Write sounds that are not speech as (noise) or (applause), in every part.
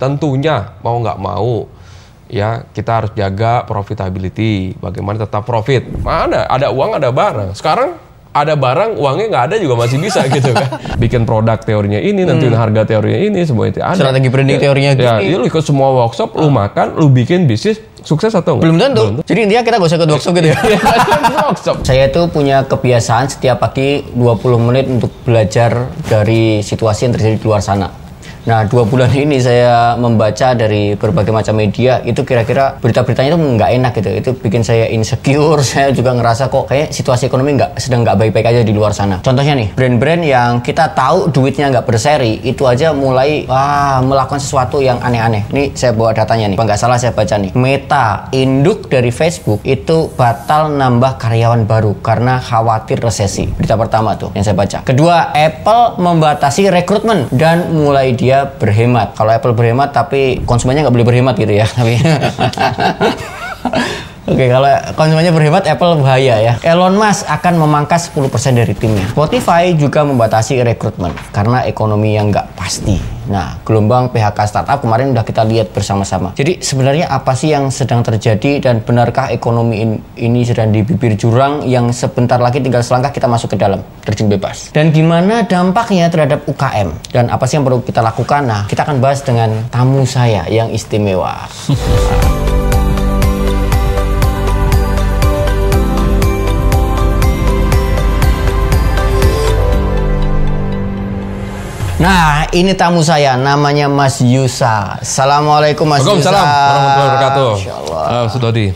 tentunya mau nggak mau ya kita harus jaga profitability bagaimana tetap profit mana ada uang ada barang sekarang ada barang uangnya nggak ada juga masih bisa (laughs) gitu kan bikin produk teorinya ini nanti hmm. harga teorinya ini semua itu ada strategi branding ya, teorinya ya, gini ya lu ikut semua workshop lu ah. makan lu bikin bisnis sukses atau enggak belum tentu, belum jadi intinya kita gak usah ke workshop gitu ya (laughs) iya, workshop saya tuh punya kebiasaan setiap pagi 20 menit untuk belajar dari situasi yang terjadi di luar sana Nah, dua bulan ini saya membaca dari berbagai macam media, itu kira-kira berita-beritanya itu nggak enak gitu. Itu bikin saya insecure, (laughs) saya juga ngerasa kok kayak situasi ekonomi nggak sedang nggak baik-baik aja di luar sana. Contohnya nih, brand-brand yang kita tahu duitnya nggak berseri, itu aja mulai wah melakukan sesuatu yang aneh-aneh. Ini saya bawa datanya nih, nggak salah saya baca nih. Meta, induk dari Facebook itu batal nambah karyawan baru karena khawatir resesi. Berita pertama tuh yang saya baca. Kedua, Apple membatasi rekrutmen dan mulai dia dia berhemat. Kalau Apple berhemat tapi konsumennya nggak boleh berhemat gitu ya. (laughs) Tapi Oke, okay, kalau konsumennya berhebat, Apple bahaya ya. Elon Musk akan memangkas 10% dari timnya. Spotify juga membatasi rekrutmen karena ekonomi yang nggak pasti. Nah, gelombang PHK startup kemarin udah kita lihat bersama-sama. Jadi sebenarnya apa sih yang sedang terjadi dan benarkah ekonomi in ini sedang di bibir jurang yang sebentar lagi tinggal selangkah kita masuk ke dalam, terjun bebas. Dan gimana dampaknya terhadap UKM dan apa sih yang perlu kita lakukan? Nah, kita akan bahas dengan tamu saya yang istimewa. (laughs) Nah, ini tamu saya namanya Mas Yusa. Assalamualaikum Mas Yusa. Assalamualaikum warahmatullahi wabarakatuh. Insyaallah. Uh, eh, Sudodi.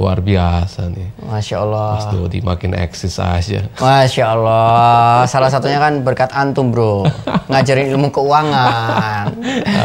Luar biasa nih. Masya Allah. Mas Dodi makin eksis aja. Masya Allah. Salah satunya kan berkat antum bro. Ngajarin ilmu keuangan.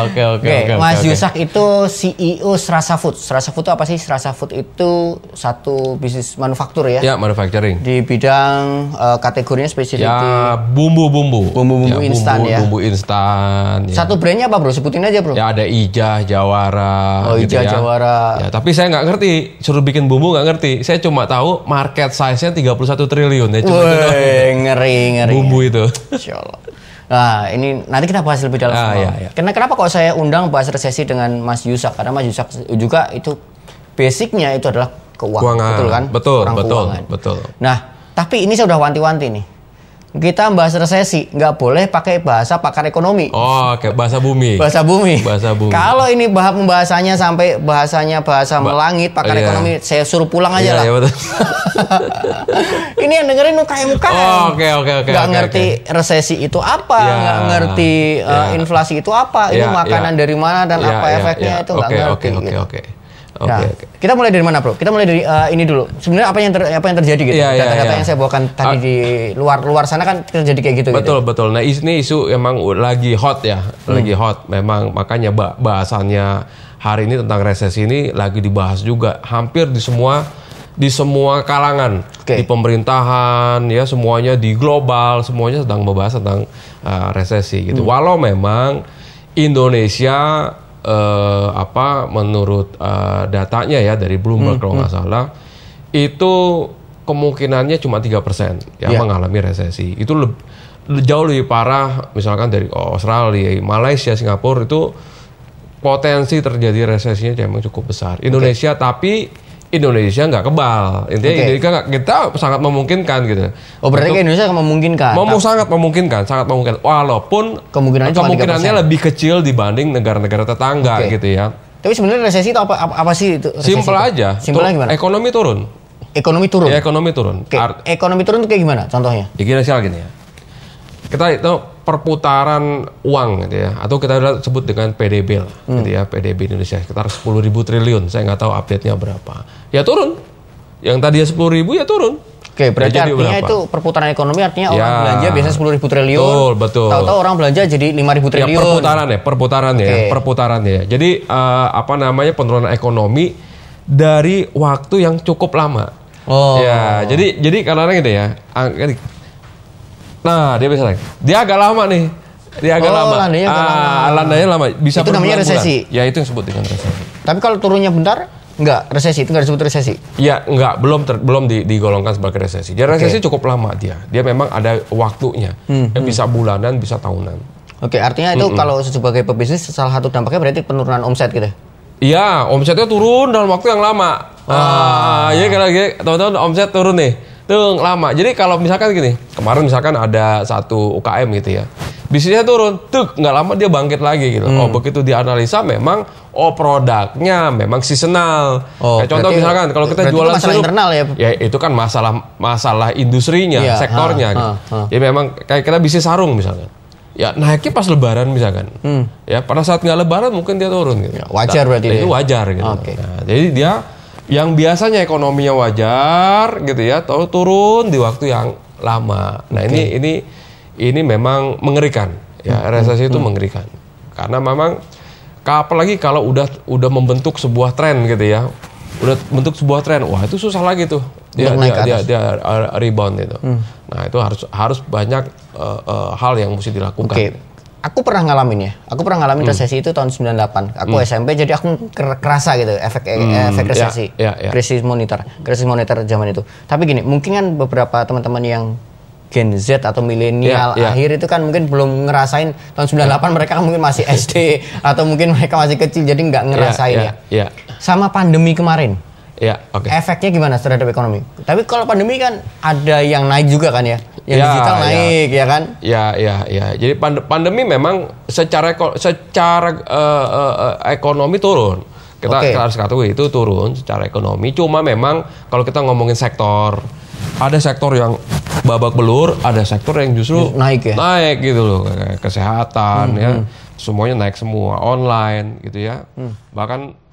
Oke oke oke. Mas okay, Yusak okay. itu CEO Serasa Food. Serasa Food itu apa sih? Serasa Food itu satu bisnis manufaktur ya? Ya manufacturing. Di bidang uh, kategorinya spesifik. Ya bumbu-bumbu. Bumbu-bumbu ya, instan ya. Bumbu instan. Ya. Satu brandnya apa bro? Sebutin aja bro. Ya ada Ijah, Jawara. Oh Ijah, gitu ya. Jawara. Ya, tapi saya nggak ngerti. Suruh bikin bikin bumbu nggak ngerti. Saya cuma tahu market size-nya 31 triliun ya. Cuma Wey, itu ngeri ngeri. Bumbu itu. Insya Allah. Nah, ini nanti kita bahas lebih dalam. Ah, iya, iya. Karena kenapa kok saya undang bahas resesi dengan Mas Yusak? Karena Mas Yusak juga itu basicnya itu adalah keuangan, keuangan. betul kan? Betul, Orang betul, keuangan. betul. Nah, tapi ini saya udah wanti-wanti nih kita bahas resesi nggak boleh pakai bahasa pakar ekonomi. Oh, kayak bahasa bumi. bahasa bumi. Bahasa bumi. Kalau ini bahas pembahasannya sampai bahasanya bahasa ba melangit pakar yeah. ekonomi, saya suruh pulang aja yeah, lah. Yeah, iya, (laughs) ini yang dengerin UKM UKM. Oh, oke oke oke. gak ngerti okay. resesi itu apa, yeah, ngerti yeah. Iya. uh, inflasi itu apa, yeah, ini iya, makanan yeah. dari mana dan yeah, apa yeah, efeknya yeah. itu nggak okay, ngerti. Oke oke gitu. oke. Oke, nah, okay. Kita mulai dari mana, Bro? Kita mulai dari uh, ini dulu. Sebenarnya apa yang ter, apa yang terjadi gitu? Iya, iya, Data-data yeah, yeah, yeah. yang saya bawakan tadi uh, di luar-luar sana kan terjadi kayak gitu Betul, gitu. betul. Nah, ini isu emang lagi hot ya, hmm. lagi hot. Memang makanya bahasannya hari ini tentang resesi ini lagi dibahas juga hampir di semua di semua kalangan okay. di pemerintahan ya semuanya di global semuanya sedang membahas tentang uh, resesi gitu hmm. walau memang Indonesia uh, apa menurut uh, datanya ya dari Bloomberg hmm, kalau nggak hmm. salah itu kemungkinannya cuma tiga persen yang yeah. mengalami resesi. Itu lebih, jauh lebih parah misalkan dari Australia, Malaysia, Singapura itu potensi terjadi resesinya memang cukup besar. Indonesia okay. tapi Indonesia nggak kebal. Intinya okay. Indonesia gak, kita sangat memungkinkan gitu. Oh berarti Untuk, Indonesia memungkinkan. Memu sangat memungkinkan, sangat memungkinkan. Walaupun kemungkinannya, kemungkinannya lebih kecil dibanding negara-negara tetangga okay. gitu ya. Tapi sebenarnya resesi itu apa, apa, apa sih itu? Simpel aja. Simpel gimana? Ekonomi turun. Ekonomi turun. Ya, ekonomi turun. Okay. ekonomi turun itu kayak gimana contohnya? Ya, gini, gini ya. Kita itu perputaran uang gitu ya atau kita sebut dengan PDB lah hmm. gitu ya PDB Indonesia sekitar 10 ribu triliun saya nggak tahu update nya berapa ya turun yang tadi ya 10 ribu ya turun Oke, berarti artinya berapa? itu perputaran ekonomi artinya ya. orang belanja biasa sepuluh ribu triliun. Betul, betul. Tahu-tahu orang belanja jadi lima ribu ya, triliun. Ya, perputaran ya, perputaran ya, perputaran ya. Jadi uh, apa namanya penurunan ekonomi dari waktu yang cukup lama. Oh. Ya, jadi jadi karena gitu ya, Nah, dia bisa naik. Dia agak lama nih. Dia agak oh, lama. Landainya ah, lama. Landainya lama. Bisa itu namanya resesi. Ya, itu yang disebut dengan resesi. Tapi kalau turunnya bentar, Enggak, resesi itu enggak disebut resesi. Ya, enggak, belum ter, belum digolongkan sebagai resesi. Dia resesi okay. cukup lama dia. Dia memang ada waktunya. Hmm, hmm. Bisa bulanan, bisa tahunan. Oke, okay, artinya itu hmm, kalau sebagai pebisnis salah satu dampaknya berarti penurunan omset gitu. Ya? Iya, omsetnya turun dalam waktu yang lama. Ah, ah ya kalau iya. teman-teman omset turun nih. Tuh lama. Jadi kalau misalkan gini, kemarin misalkan ada satu UKM gitu ya bisnisnya turun tuh nggak lama dia bangkit lagi gitu hmm. oh begitu dianalisa memang oh produknya memang seasonal oh, kayak contoh misalkan kalau kita jualan masalah sirup internal ya ya itu kan masalah masalah industrinya ya, sektornya ha, gitu ha, ha. ya memang kayak kita bisnis sarung misalkan ya naiknya pas lebaran misalkan hmm. ya pada saat nggak lebaran mungkin dia turun gitu ya, wajar nah, berarti nah, itu wajar gitu okay. nah, jadi dia yang biasanya ekonominya wajar gitu ya, tahu turun di waktu yang lama. Nah okay. ini ini ini memang mengerikan ya hmm, resesi hmm. itu hmm. mengerikan karena memang apalagi kalau udah udah membentuk sebuah tren gitu ya udah bentuk sebuah tren wah itu susah lagi tuh dia dia, dia dia dia uh, rebound itu hmm. nah itu harus harus banyak uh, uh, hal yang mesti dilakukan. Okay aku pernah ngalamin ya. Aku pernah ngalamin hmm. resesi itu tahun 98. Aku hmm. SMP jadi aku kerasa gitu efek eh, hmm. efek ya, resesi. Yeah, yeah, yeah. Krisis monitor, krisis monitor zaman itu. Tapi gini, mungkin kan beberapa teman-teman yang Gen Z atau milenial yeah, yeah. akhir itu kan mungkin belum ngerasain tahun 98 yeah. mereka mungkin masih SD (laughs) atau mungkin mereka masih kecil jadi nggak ngerasain yeah, yeah, ya. Yeah. Ya, ya. Sama pandemi kemarin. Ya, Okay. Efeknya gimana terhadap ekonomi? Tapi kalau pandemi kan ada yang naik juga kan ya? Yang ya, digital ya. naik ya, ya kan? Ya, ya, ya. Jadi pandemi memang secara secara uh, uh, ekonomi turun. Kita, okay. kita harus katakan itu turun secara ekonomi. Cuma memang kalau kita ngomongin sektor, ada sektor yang babak belur, ada sektor yang justru naik ya. Naik gitu loh, kesehatan ya. hmm, ya. Hmm. Semuanya naik semua, online gitu ya. Hmm. Bahkan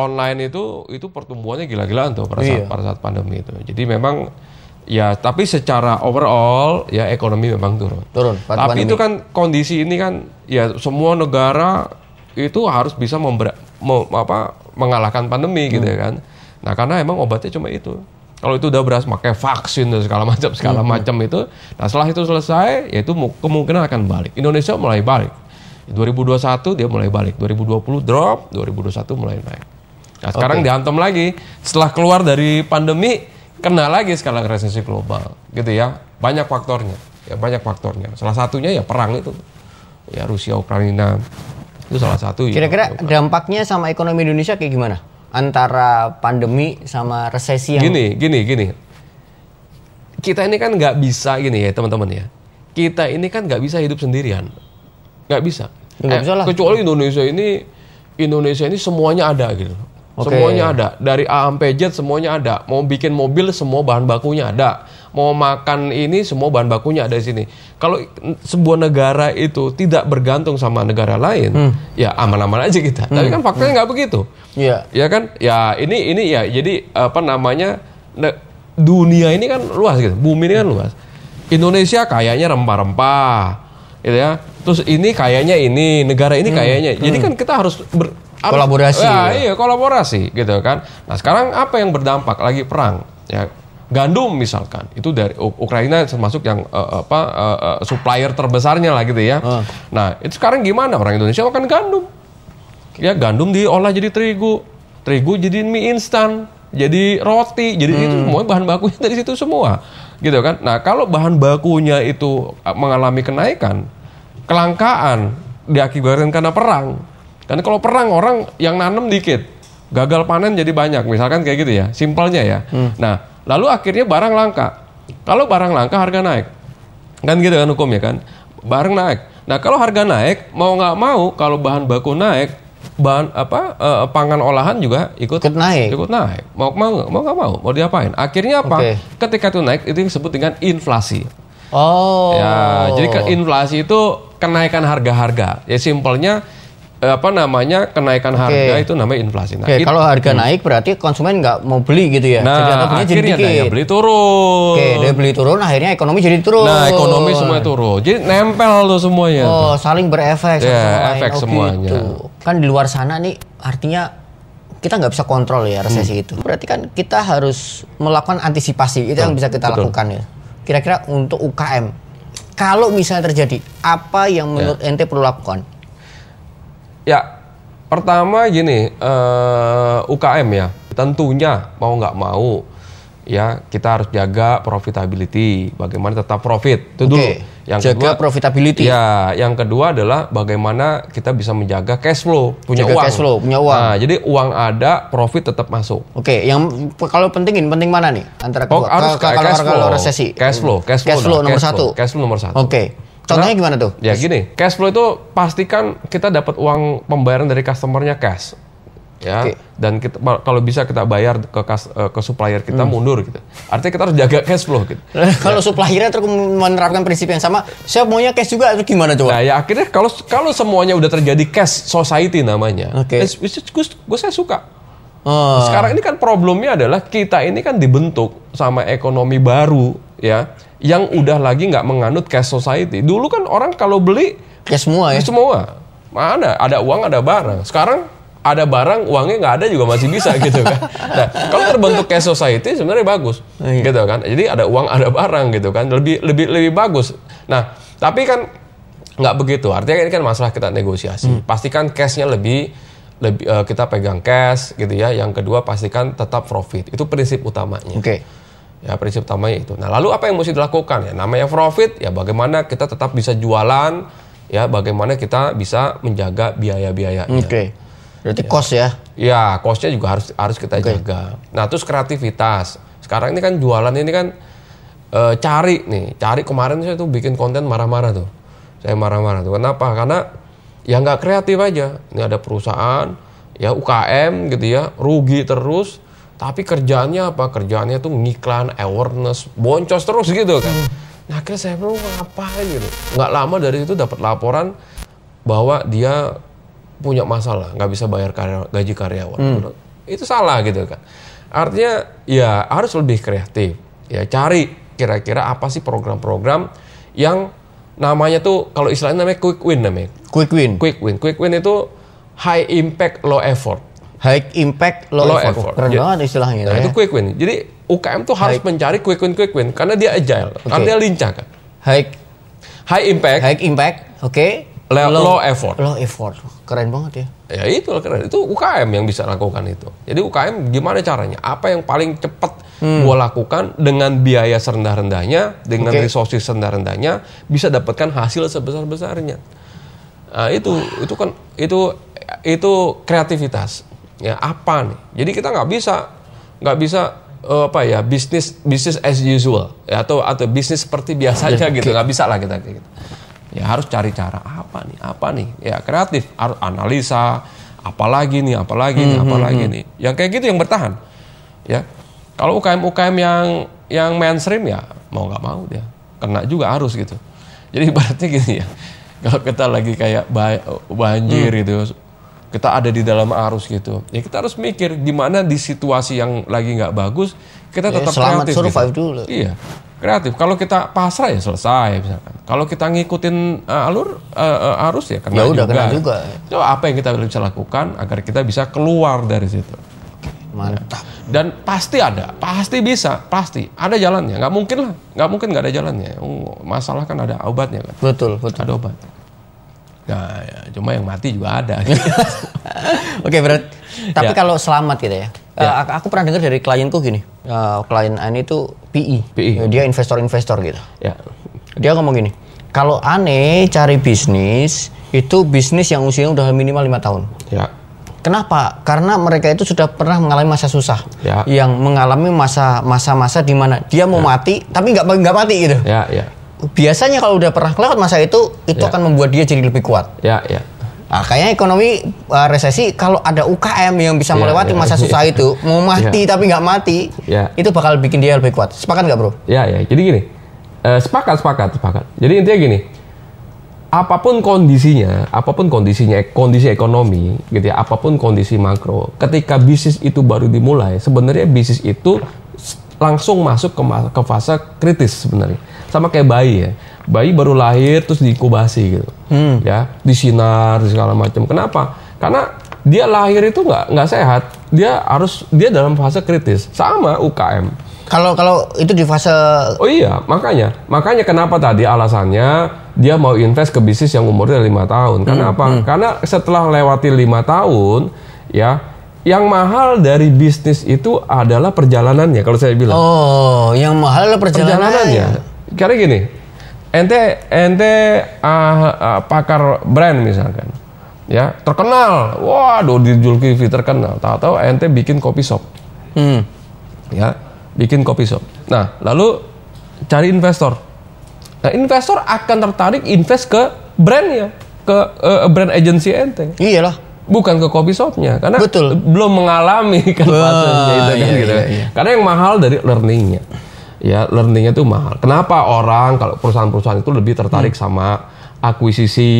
online itu itu pertumbuhannya gila-gilaan tuh pada saat, iya. pada saat pandemi itu. Jadi memang ya tapi secara overall ya ekonomi memang turun. Turun. Tapi pandemi. itu kan kondisi ini kan ya semua negara itu harus bisa member, me, apa, mengalahkan pandemi hmm. gitu ya hmm. kan. Nah karena emang obatnya cuma itu. Kalau itu udah beras, pakai vaksin dan segala macam segala hmm. macam itu, nah setelah itu selesai, ya itu kemungkinan akan balik. Indonesia mulai balik. 2021 dia mulai balik, 2020 drop, 2021 mulai naik. Nah, sekarang okay. dihantam lagi. Setelah keluar dari pandemi, kena lagi sekarang resesi global, gitu ya. Banyak faktornya, ya banyak faktornya. Salah satunya ya perang itu, ya Rusia Ukraina itu salah satu. Kira-kira ya, dampaknya sama ekonomi Indonesia kayak gimana? Antara pandemi sama resesi yang gini, gini, gini. Kita ini kan nggak bisa gini ya teman-teman ya. Kita ini kan nggak bisa hidup sendirian, nggak bisa. Nggak eh, bisa lah. Kecuali Indonesia ini Indonesia ini semuanya ada gitu Okay. Semuanya ada. Dari A sampai Z semuanya ada. Mau bikin mobil semua bahan bakunya ada. Mau makan ini semua bahan bakunya ada di sini. Kalau sebuah negara itu tidak bergantung sama negara lain, hmm. ya aman-aman aja kita. Hmm. Tapi kan faktanya nggak hmm. begitu. Iya. Yeah. Ya kan? Ya ini ini ya. Jadi apa namanya? dunia ini kan luas gitu. Bumi ini kan luas. Indonesia kayaknya rempah-rempah, gitu ya. Terus ini kayaknya ini, negara ini hmm. kayaknya. Hmm. Jadi kan kita harus ber, kolaborasi. Ya, ya, iya, kolaborasi gitu kan. Nah, sekarang apa yang berdampak lagi perang ya gandum misalkan itu dari Ukraina termasuk yang uh, apa uh, supplier terbesarnya lah gitu ya. Uh. Nah, itu sekarang gimana orang Indonesia makan gandum? Ya gandum diolah jadi terigu, terigu jadi mie instan, jadi roti, jadi hmm. itu semua bahan bakunya dari situ semua. Gitu kan. Nah, kalau bahan bakunya itu mengalami kenaikan, kelangkaan diakibatkan karena perang, dan kalau perang orang yang nanam dikit, gagal panen jadi banyak, misalkan kayak gitu ya, simpelnya ya. Hmm. Nah, lalu akhirnya barang langka. Kalau barang langka harga naik, kan gitu kan hukum ya kan, barang naik. Nah kalau harga naik, mau nggak mau kalau bahan baku naik, bahan apa eh, pangan olahan juga ikut, ikut naik ikut naik mau mau mau nggak mau mau diapain akhirnya apa okay. ketika itu naik itu disebut dengan inflasi oh ya jadi ke inflasi itu kenaikan harga-harga ya simpelnya Eh, apa namanya kenaikan harga itu namanya inflasi. Nah, okay. kalau harga hmm. naik berarti konsumen nggak mau beli gitu ya. Nah, jadi akhirnya jadi dikit. daya beli turun. Oke, daya beli turun, akhirnya ekonomi jadi turun. Nah, ekonomi semua turun. Jadi nempel tuh semuanya. Oh, tuh. saling berefek. Ya, efek oh, gitu. semuanya. Gitu. Kan di luar sana nih artinya kita nggak bisa kontrol ya resesi hmm. itu. Berarti kan kita harus melakukan antisipasi itu oh, yang bisa kita Betul. lakukan ya. Kira-kira untuk UKM, kalau misalnya terjadi, apa yang menurut yeah. ente perlu lakukan? Ya, pertama gini, uh, eh, UKM ya, tentunya mau nggak mau ya kita harus jaga profitability, bagaimana tetap profit itu okay. dulu. Yang jaga kedua profitability. Ya, yang kedua adalah bagaimana kita bisa menjaga cash flow, punya jaga uang. cash flow, punya uang. Nah, jadi uang ada, profit tetap masuk. Oke, okay. yang kalau pentingin penting mana nih antara oh, kedua? Oh, harus kalau, resesi. Cash flow, cash flow, cash flow, nah, nomor cash satu. Cash flow nomor satu. Oke. Okay. Contohnya gimana tuh? Ya gini, cash flow itu pastikan kita dapat uang pembayaran dari customernya cash. Ya. Okay. Dan kita kalau bisa kita bayar ke kas, eh, ke supplier kita hmm. mundur gitu. Artinya kita harus jaga cash flow gitu. (laughs) kalau ya. suppliernya terus menerapkan prinsip yang sama, saya maunya cash juga itu gimana coba? Nah, ya akhirnya kalau kalau semuanya udah terjadi cash society namanya. Oke. Okay. Gue saya suka. Oh. Sekarang ini kan problemnya adalah kita ini kan dibentuk sama ekonomi baru ya yang udah lagi nggak menganut cash society. Dulu kan orang kalau beli cash semua ya. Semua. Mana ada uang ada barang. Sekarang ada barang uangnya nggak ada juga masih bisa (laughs) gitu kan. Nah, kalau terbentuk cash society sebenarnya bagus oh, iya. gitu kan. Jadi ada uang ada barang gitu kan lebih lebih lebih bagus. Nah tapi kan nggak begitu. Artinya ini kan masalah kita negosiasi. Hmm. Pastikan cashnya lebih lebih uh, kita pegang cash gitu ya. Yang kedua pastikan tetap profit itu prinsip utamanya. Oke. Okay. Ya, prinsip utamanya itu. Nah, lalu apa yang mesti dilakukan? Ya, namanya profit, ya bagaimana kita tetap bisa jualan, ya bagaimana kita bisa menjaga biaya-biayanya. Oke. Okay. Berarti ya. cost ya? Ya, costnya juga harus harus kita okay. jaga. Nah, terus kreativitas. Sekarang ini kan jualan ini kan e, cari nih, cari kemarin saya tuh bikin konten marah-marah tuh. Saya marah-marah tuh. Kenapa? Karena ya nggak kreatif aja. Ini ada perusahaan, ya UKM gitu ya, rugi terus tapi kerjaannya apa? Kerjaannya tuh ngiklan, awareness, boncos terus gitu kan. Nah, akhirnya saya perlu ngapain gitu. Nggak lama dari itu dapat laporan bahwa dia punya masalah, nggak bisa bayar karya, gaji karyawan. Hmm. Gitu. Itu salah gitu kan. Artinya ya harus lebih kreatif. Ya cari kira-kira apa sih program-program yang namanya tuh kalau istilahnya namanya quick win namanya. Quick win. Quick win. Quick win itu high impact low effort. High impact, low, low effort. effort. Keren ya. banget istilahnya. Nah, ya. itu quick win. Jadi UKM tuh harus high. mencari quick win quick win karena dia agile, okay. karena dia lincah kan. High high impact. High impact. Oke. Okay. Low, low effort. Low effort. Keren banget ya. Ya itu keren. Itu UKM yang bisa lakukan itu. Jadi UKM gimana caranya? Apa yang paling cepat hmm. gue lakukan dengan biaya serendah-rendahnya, dengan okay. resources serendah-rendahnya, bisa dapatkan hasil sebesar-besarnya. Nah, itu itu kan itu itu kreativitas ya apa nih jadi kita nggak bisa nggak bisa uh, apa ya bisnis bisnis as usual ya, atau atau bisnis seperti biasanya (laughs) gitu nggak bisa lah kita gitu ya harus cari cara apa nih apa nih ya kreatif harus analisa apalagi nih apalagi nih hmm, hmm, apalagi hmm. nih yang kayak gitu yang bertahan ya kalau UKM UKM yang yang mainstream ya mau nggak mau dia kena juga harus gitu jadi (laughs) berarti gini ya kalau kita lagi kayak banjir hmm. gitu kita ada di dalam arus gitu. Ya kita harus mikir gimana di situasi yang lagi nggak bagus kita ya, tetap selamat kreatif. Gitu. survive gitu. dulu. Iya, kreatif. Kalau kita pasrah ya selesai. Misalkan. Kalau kita ngikutin uh, alur uh, arus ya karena ya udah, juga. Kena juga. So, apa yang kita bisa lakukan agar kita bisa keluar dari situ? Mantap. Dan pasti ada, pasti bisa, pasti ada jalannya. Nggak mungkin lah, nggak mungkin nggak ada jalannya. Oh, masalah kan ada obatnya kan. Betul, betul. Ada obatnya. Nah, ya, cuma yang mati juga ada. (laughs) Oke, berarti tapi ya. kalau selamat gitu ya. ya. Eh, aku pernah dengar dari klienku gini. Uh, klien Ani itu PI. E. PI. E. Eh, dia investor-investor gitu. Ya. Dia ngomong gini. Kalau Ane cari bisnis, itu bisnis yang usianya udah minimal lima tahun. Ya. Kenapa? Karena mereka itu sudah pernah mengalami masa susah, ya. yang mengalami masa masa masa di mana dia mau ya. mati tapi nggak nggak mati gitu. Ya, ya biasanya kalau udah pernah lewat masa itu itu yeah. akan membuat dia jadi lebih kuat. Ya, ya. Nah, kayaknya ekonomi uh, resesi kalau ada UKM yang bisa ya, melewati yeah, masa (laughs) susah yeah. itu mau ya. mati yeah. tapi nggak mati, yeah. itu bakal bikin dia lebih kuat. Sepakat nggak bro? Ya ya. Jadi gini, uh, sepakat sepakat sepakat. Jadi intinya gini, apapun kondisinya, apapun kondisinya kondisi ekonomi, gitu ya, apapun kondisi makro, ketika bisnis itu baru dimulai, sebenarnya bisnis itu langsung masuk ke, ke fase kritis sebenarnya sama kayak bayi ya bayi baru lahir terus diinkubasi gitu hmm. ya disinar segala macam kenapa karena dia lahir itu nggak nggak sehat dia harus dia dalam fase kritis sama UKM kalau kalau itu di fase oh iya makanya makanya kenapa tadi alasannya dia mau invest ke bisnis yang umurnya lima tahun karena hmm, apa hmm. karena setelah lewati lima tahun ya yang mahal dari bisnis itu adalah perjalanannya kalau saya bilang oh yang mahal adalah perjalanannya karena gini, ente ente uh, uh, pakar brand misalkan, ya terkenal, waduh di Julkifi terkenal, tahu-tahu ente bikin kopi shop, hmm. ya bikin kopi shop. Nah lalu cari investor, nah investor akan tertarik invest ke brandnya, ke uh, brand agency ente. Iyalah bukan ke kopi shopnya karena Betul. belum mengalami (laughs) kan oh, itu kan iya, gitu. Iya, iya. Karena yang mahal dari learningnya ya learningnya itu mahal. Kenapa orang kalau perusahaan-perusahaan itu lebih tertarik hmm. sama akuisisi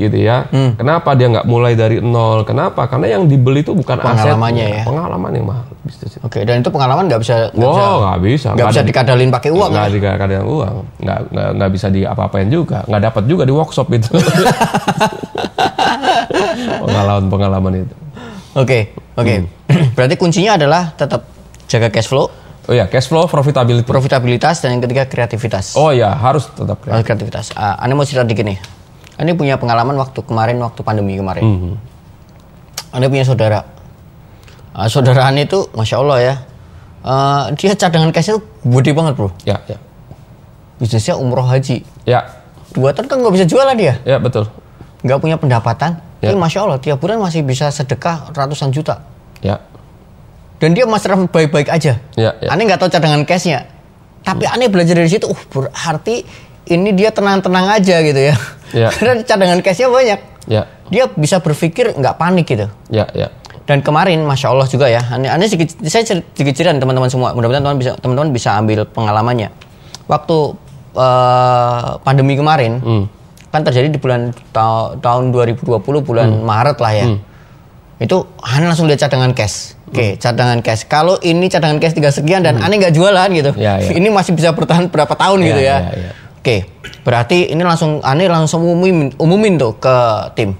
gitu ya? Hmm. Kenapa dia nggak mulai dari nol? Kenapa? Karena yang dibeli itu bukan pengalamannya aset, iya, ya. Pengalaman yang mahal bisnis. Oke, okay, dan itu pengalaman nggak bisa nggak wow, bisa nggak bisa, dikadalin pakai uang. Nggak ya? dikadalin uang, nggak nggak bisa diapa-apain juga, nggak dapat juga di workshop itu. Pengalaman-pengalaman (laughs) itu. Oke, okay, oke. Okay. Hmm. (clears throat) Berarti kuncinya adalah tetap jaga cash flow Oh ya, cash flow, profitability. Profitabilitas dan yang ketiga kreativitas. Oh ya, harus tetap kreatif. Oh, kreativitas. Uh, Anda mau cerita dikit nih. Anda punya pengalaman waktu kemarin waktu pandemi kemarin. Mm -hmm. Anda punya saudara. Uh, saudara Anda itu, masya Allah ya, uh, dia cadangan cash cashnya gede banget bro. Ya. ya. Bisnisnya umroh haji. Ya. Dua tahun kan nggak bisa jualan dia. Ya betul. Nggak punya pendapatan. Ya. Tapi masya Allah tiap bulan masih bisa sedekah ratusan juta. Ya dan dia master baik-baik aja. Ya, ya. Aneh nggak tahu cadangan cashnya. Tapi hmm. aneh belajar dari situ. Uh, berarti ini dia tenang-tenang aja gitu ya. ya. Karena (laughs) cadangan cashnya banyak. Ya. Dia bisa berpikir nggak panik gitu. Ya, ya. Dan kemarin, masya Allah juga ya. Aneh, aneh sedikit, saya sedikit cerita teman-teman semua. Mudah-mudahan teman bisa teman-teman bisa ambil pengalamannya. Waktu uh, pandemi kemarin, hmm. kan terjadi di bulan ta tahun 2020 bulan hmm. Maret lah ya. Hmm itu Ane langsung lihat cadangan cash. Oke, okay, hmm. cadangan cash. Kalau ini cadangan cash tiga sekian dan hmm. Ane nggak jualan gitu, ya, ya. ini masih bisa bertahan berapa tahun ya, gitu ya. ya, ya. ya. Oke, okay, berarti ini langsung Ane langsung umumin, umumin tuh ke tim.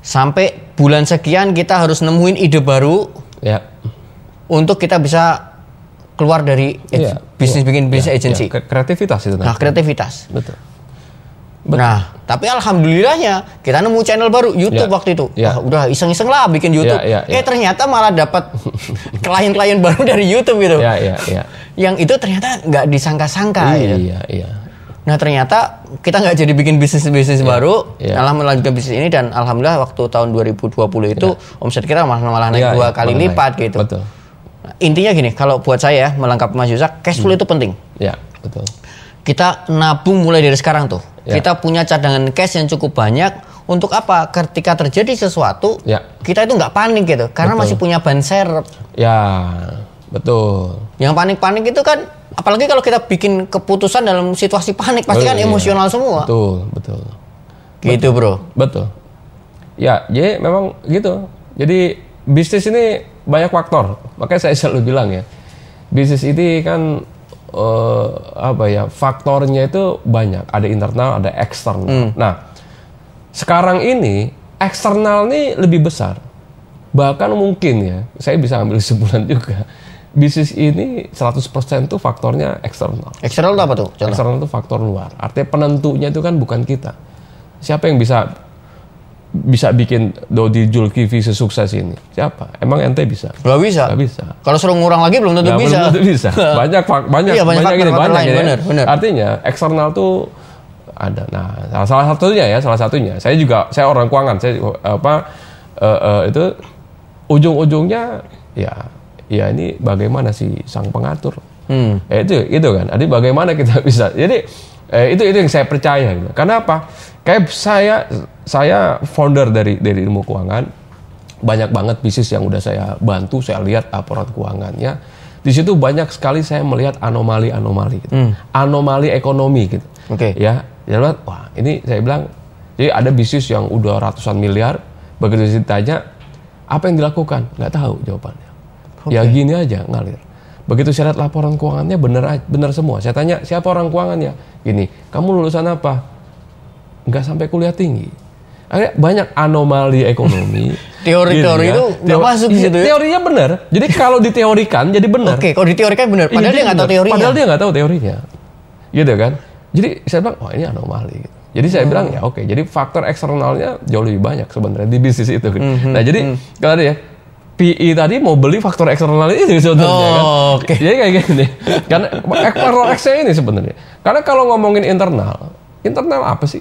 Sampai bulan sekian kita harus nemuin ide baru. Ya. Untuk kita bisa keluar dari ya, bisnis ya, bikin bisnis ya, agency. Ya, kreativitas itu. Nah, kreativitas. Betul. Betul. nah, tapi alhamdulillahnya kita nemu channel baru YouTube yeah. waktu itu. Ya Wah, udah iseng-iseng lah bikin ya, YouTube. Yeah, yeah, yeah. Eh ternyata malah dapat (laughs) klien-klien baru dari YouTube gitu. Yeah, yeah, yeah. Yang itu ternyata nggak disangka-sangka. Ya. Iya, yeah, gitu. Iya. yeah, yeah. Nah ternyata kita nggak jadi bikin bisnis bisnis yeah, baru. Yeah. Malah melanjutkan bisnis ini dan alhamdulillah waktu tahun 2020 itu yeah. omset kita malah malah naik yeah, ya, dua yeah, kali lipat naik. gitu. Betul. Nah, intinya gini, kalau buat saya melengkapi Mas Yusak, cash flow hmm. itu penting. Ya, betul kita nabung mulai dari sekarang tuh. Ya. Kita punya cadangan cash yang cukup banyak untuk apa? Ketika terjadi sesuatu, ya. kita itu nggak panik gitu, karena betul. masih punya ban serep. Ya, betul. Yang panik-panik itu kan, apalagi kalau kita bikin keputusan dalam situasi panik, pasti kan iya. emosional semua. Betul, betul. Gitu betul. bro. Betul. Ya, jadi memang gitu. Jadi bisnis ini banyak faktor, makanya saya selalu bilang ya, bisnis ini kan uh, apa ya faktornya itu banyak ada internal ada eksternal hmm. nah sekarang ini eksternal nih lebih besar bahkan mungkin ya saya bisa ambil sebulan juga bisnis ini 100% tuh faktornya eksternal. Eksternal apa tuh? Eksternal tuh faktor luar. Artinya penentunya itu kan bukan kita. Siapa yang bisa bisa bikin Dodi Julkivi sesukses ini? Siapa? Emang ente bisa? Gak bisa. Gak bisa. Kalau suruh ngurang lagi belum tentu bisa. Belum tentu bisa. (laughs) Iya, banyak banyak iya, banyak, banyak faktor, ini banyak lain, Bener, bener. Artinya eksternal tuh ada. Nah, salah, salah satunya ya, salah satunya. Saya juga saya orang keuangan, saya apa uh, uh, itu ujung-ujungnya ya ya ini bagaimana sih sang pengatur? Hmm. Ya, itu itu kan. Jadi bagaimana kita (laughs) bisa? Jadi eh, itu itu yang saya percaya gitu. Karena apa? Kayak saya saya founder dari dari ilmu keuangan banyak banget bisnis yang udah saya bantu saya lihat laporan keuangannya di situ banyak sekali saya melihat anomali-anomali gitu. hmm. anomali ekonomi gitu okay. ya jadi ya wah ini saya bilang jadi ada bisnis yang udah ratusan miliar begitu ditanya apa yang dilakukan nggak tahu jawabannya okay. ya gini aja ngalir begitu saya lihat laporan keuangannya bener bener semua saya tanya siapa orang keuangannya gini kamu lulusan apa nggak sampai kuliah tinggi banyak anomali ekonomi. (laughs) Teori-teori iya. itu nggak masuk di iya, situ. Ya. Teorinya benar. Jadi kalau diteorikan jadi benar. Oke, okay, kalau diteorikan benar. Iya, Padahal dia nggak tahu teorinya. Padahal dia nggak tahu teorinya. Gitu kan? Jadi saya bilang, wah oh, ini anomali. Jadi saya hmm. bilang ya oke. Jadi faktor eksternalnya jauh lebih banyak sebenarnya di bisnis itu. Hmm, hmm nah jadi hmm. kalau ya PI e tadi mau beli faktor eksternal ini (laughs) sebenarnya oh, kan. Okay. Jadi kayak gini. Karena faktor (laughs) X ini sebenarnya. Karena kalau ngomongin internal, internal apa sih?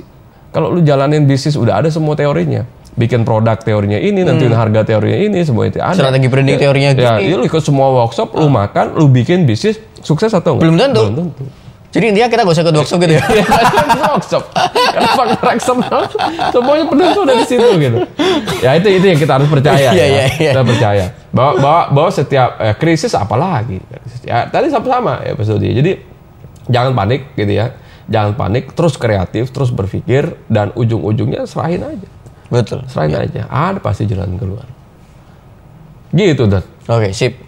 Kalau lu jalanin bisnis udah ada semua teorinya. Bikin produk teorinya ini, hmm. nanti harga teorinya ini, semua itu ada. Strategi branding ya, teorinya ya, gini. Gitu. Ya, lu ikut semua workshop, lu ah. makan, lu bikin bisnis sukses atau enggak? Belum tentu. Belum tentu. Jadi intinya kita gak usah ke workshop gitu ya? Iya, workshop. Kenapa ke eksternal? Semuanya penentu dari situ gitu. Ya itu itu yang kita harus percaya. Iya, iya, iya. Kita iya. percaya. Bahwa, bahwa, bahwa setiap eh, krisis apalagi. Ya, tadi sama-sama ya episode Jadi jangan panik gitu ya jangan panik, terus kreatif, terus berpikir dan ujung-ujungnya serahin aja. Betul. Serahin ya. aja. Ada pasti jalan keluar. Gitu, Dan. Oke, okay, sip.